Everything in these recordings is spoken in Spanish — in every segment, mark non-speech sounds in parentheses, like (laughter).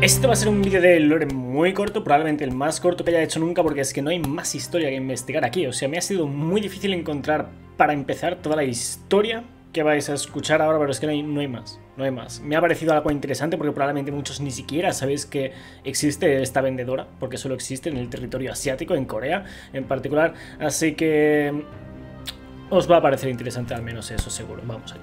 Este va a ser un vídeo de lore muy corto, probablemente el más corto que haya hecho nunca porque es que no hay más historia que investigar aquí. O sea, me ha sido muy difícil encontrar para empezar toda la historia que vais a escuchar ahora, pero es que no hay, más, no hay más. Me ha parecido algo interesante porque probablemente muchos ni siquiera sabéis que existe esta vendedora, porque solo existe en el territorio asiático, en Corea en particular, así que mm, os va a parecer interesante al menos eso seguro. Vamos allá.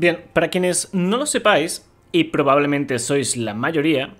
Bien, para quienes no lo sepáis, y probablemente sois la mayoría,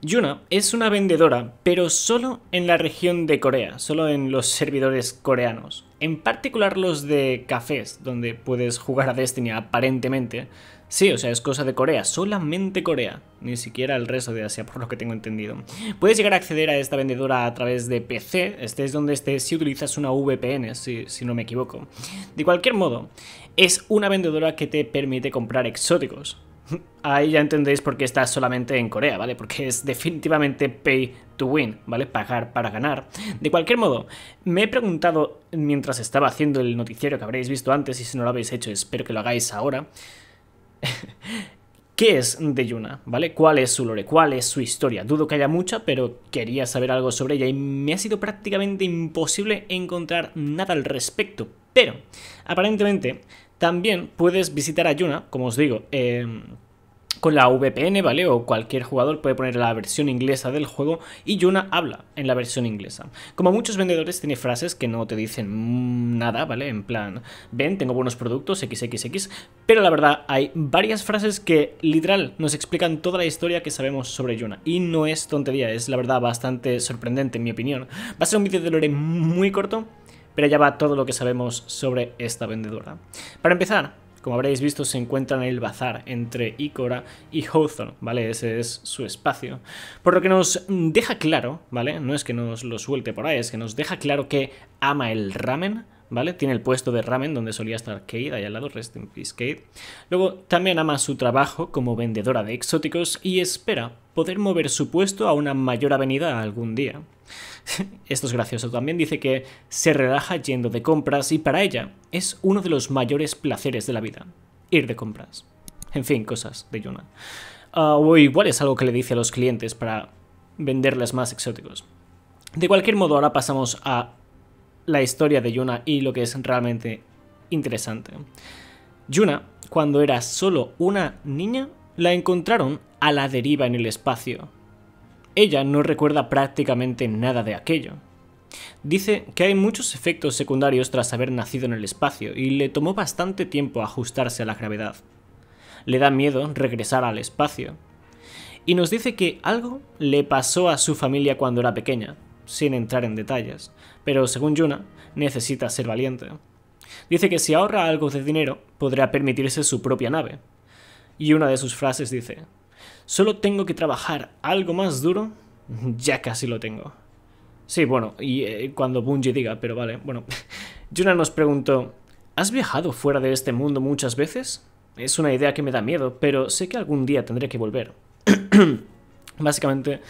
Yuna es una vendedora, pero solo en la región de Corea, solo en los servidores coreanos, en particular los de cafés, donde puedes jugar a Destiny aparentemente, Sí, o sea, es cosa de Corea, solamente Corea, ni siquiera el resto de Asia, por lo que tengo entendido. Puedes llegar a acceder a esta vendedora a través de PC, es donde estés, si utilizas una VPN, si no me equivoco. De cualquier modo, es una vendedora que te permite comprar exóticos. (laughs) Ahí ya entendéis por qué está solamente en Corea, ¿vale? Porque es definitivamente pay to win, ¿vale? Pagar para ganar. De cualquier modo, me he preguntado mientras estaba haciendo el noticiero que habréis visto antes, y si no lo habéis hecho, espero que lo hagáis ahora. (laughs) ¿Qué es de Yuna? ¿Vale? ¿Cuál es su lore? ¿Cuál es su historia? Dudo que haya mucha, pero quería saber algo sobre ella y me ha sido prácticamente imposible encontrar nada al respecto. Pero, aparentemente, también puedes visitar a Yuna, como os digo, eh, con la VPN, ¿vale? O cualquier jugador puede poner la versión inglesa del juego y Yuna habla en la versión inglesa. Como muchos vendedores, tiene frases que no te dicen nada, ¿vale? En plan, ven, tengo buenos productos, XXX, pero la verdad hay varias frases que literal nos explican toda la historia que sabemos sobre Yuna. Y no es tontería, es la verdad bastante sorprendente en mi opinión. Va a ser un vídeo de lore muy corto, pero ya va todo lo que sabemos sobre esta vendedora. Para empezar, como habréis visto, se encuentra en el bazar entre Ikora y Hawthorne, ¿vale? Ese es su espacio. Por lo que nos deja claro, ¿vale? No es que nos lo suelte por ahí, es que nos deja claro que ama el ramen, ¿vale? Tiene el puesto de ramen donde solía estar Kate, ahí al lado, Rest in Peace Kate. Luego también ama su trabajo como vendedora de exóticos y espera poder mover su puesto a una mayor avenida algún día. (laughs) Esto es gracioso, también dice que se relaja yendo de compras y para ella es uno de los mayores placeres de la vida, ir de compras. En fin, cosas de Yuna. Ah, o igual es algo que le dice a los clientes para venderles más exóticos. De cualquier modo, ahora pasamos a la historia de Yuna y lo que es realmente interesante. Yuna, cuando era solo una niña, la encontraron a la deriva en el espacio. Ella no recuerda prácticamente nada de aquello. Dice que hay muchos efectos secundarios tras haber nacido en el espacio y le tomó bastante tiempo ajustarse a la gravedad. Le da miedo regresar al espacio. Y nos dice que algo le pasó a su familia cuando era pequeña, sin entrar en detalles, pero según Yuna, necesita ser valiente. Dice que si ahorra algo de dinero, podrá permitirse su propia nave. Y una de sus frases dice, solo tengo que trabajar algo más duro, ya casi lo tengo. Sí, bueno, y eh, cuando Bungie diga, pero vale, bueno. (laughs) Yuna nos preguntó, ¿has viajado fuera de este mundo muchas veces? Es una idea que me da miedo, pero sé que algún día tendré que volver. (clears throat) Básicamente,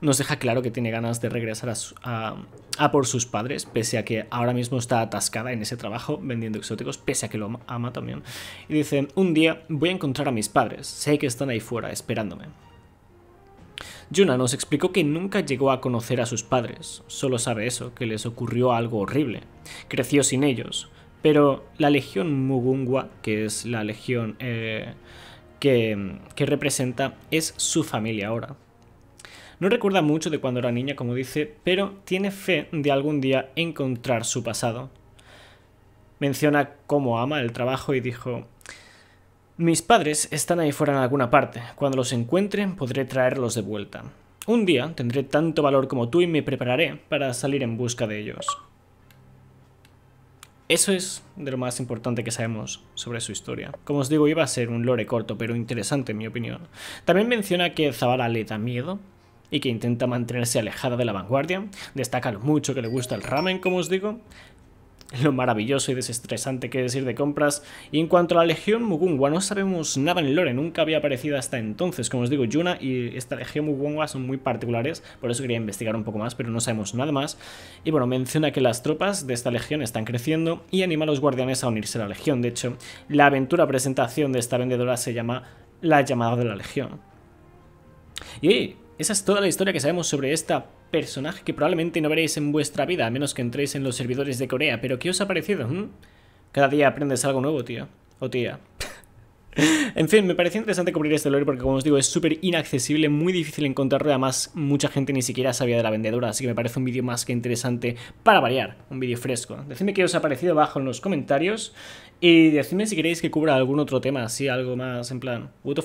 nos deja claro que tiene ganas de regresar a, por sus padres, pese a que ahora mismo está atascada en ese trabajo vendiendo exóticos, pese a que lo ama también. Y dice, un día voy a encontrar a mis padres, sé que están ahí fuera esperándome. Yuna nos explicó que nunca llegó a conocer a sus padres, solo sabe eso, que les ocurrió algo horrible. Creció sin ellos, pero la legión Mugungwa, que es la legión eh, que representa, es su familia ahora. No recuerda mucho de cuando era niña, como dice, pero tiene fe de algún día encontrar su pasado. Menciona cómo ama el trabajo y dijo, mis padres están ahí fuera en alguna parte. Cuando los encuentren podré traerlos de vuelta. Un día tendré tanto valor como tú y me prepararé para salir en busca de ellos. Eso es de lo más importante que sabemos sobre su historia. Como os digo, iba a ser un lore corto, pero interesante en mi opinión. También menciona que Zavala le da miedo, y que intenta mantenerse alejada de la vanguardia. Destaca lo mucho que le gusta el ramen, como os digo, lo maravilloso y desestresante que es ir de compras. Y en cuanto a la Legión Mugungwa, no sabemos nada en lore, nunca había aparecido hasta entonces. Como os digo, Yuna y esta Legión Mugungwa son muy particulares, por eso quería investigar un poco más, pero no sabemos nada más. Y bueno, menciona que las tropas de esta Legión están creciendo y anima a los guardianes a unirse a la Legión. De hecho, la aventura presentación de esta vendedora se llama La llamada de la Legión. Y esa es toda la historia que sabemos sobre esta personaje que probablemente no veréis en vuestra vida, a menos que entréis en los servidores de Corea. Pero ¿qué os ha parecido? ¿Mm? Cada día aprendes algo nuevo, tío. O tía. (laughs) en fin, me pareció interesante cubrir este lore porque, como os digo, es súper inaccesible, muy difícil encontrarlo. Además, mucha gente ni siquiera sabía de la vendedora, así que me parece un vídeo más que interesante para variar, un vídeo fresco. Decidme qué os ha parecido abajo en los comentarios y decidme si queréis que cubra algún otro tema, así algo más en plan, what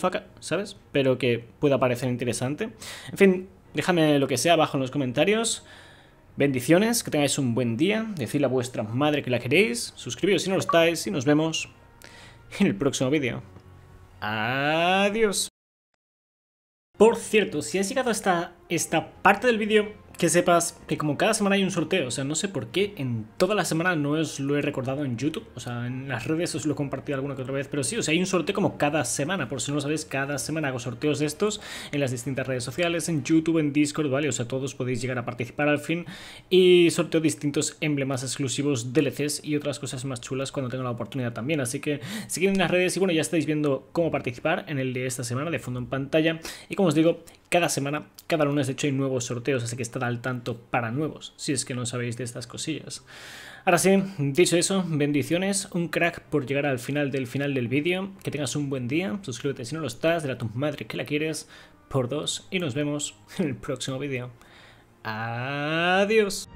¿sabes? Pero que pueda parecer interesante. En fin, déjame lo que sea abajo en los comentarios. Bendiciones, que tengáis un buen día, decidle a vuestra madre que la queréis, suscribíos si no lo estáis y nos vemos en el próximo vídeo. Adiós. Por cierto, si has llegado hasta esta parte del vídeo, que sepas que como cada semana hay un sorteo, o sea, no sé por qué en toda la semana no os lo he recordado en YouTube, o sea, en las redes os lo he compartido alguna que otra vez, pero sí, o sea, hay un sorteo como cada semana, por si no lo sabéis, cada semana hago sorteos de estos en las distintas redes sociales, en YouTube, en Discord, ¿vale? O sea, todos podéis llegar a participar al fin y sorteo distintos emblemas exclusivos, DLCs y otras cosas más chulas cuando tenga la oportunidad también, así que seguid en las redes y bueno, ya estáis viendo cómo participar en el de esta semana de fondo en pantalla y como os digo, cada semana, cada lunes de hecho hay nuevos sorteos, así que está al tanto para nuevos, si es que no sabéis de estas cosillas. Ahora sí, dicho eso, bendiciones, un crack por llegar al final del final del vídeo, que tengas un buen día, suscríbete si no lo estás, de la tu madre que la quieres, por dos, y nos vemos en el próximo vídeo. Adiós.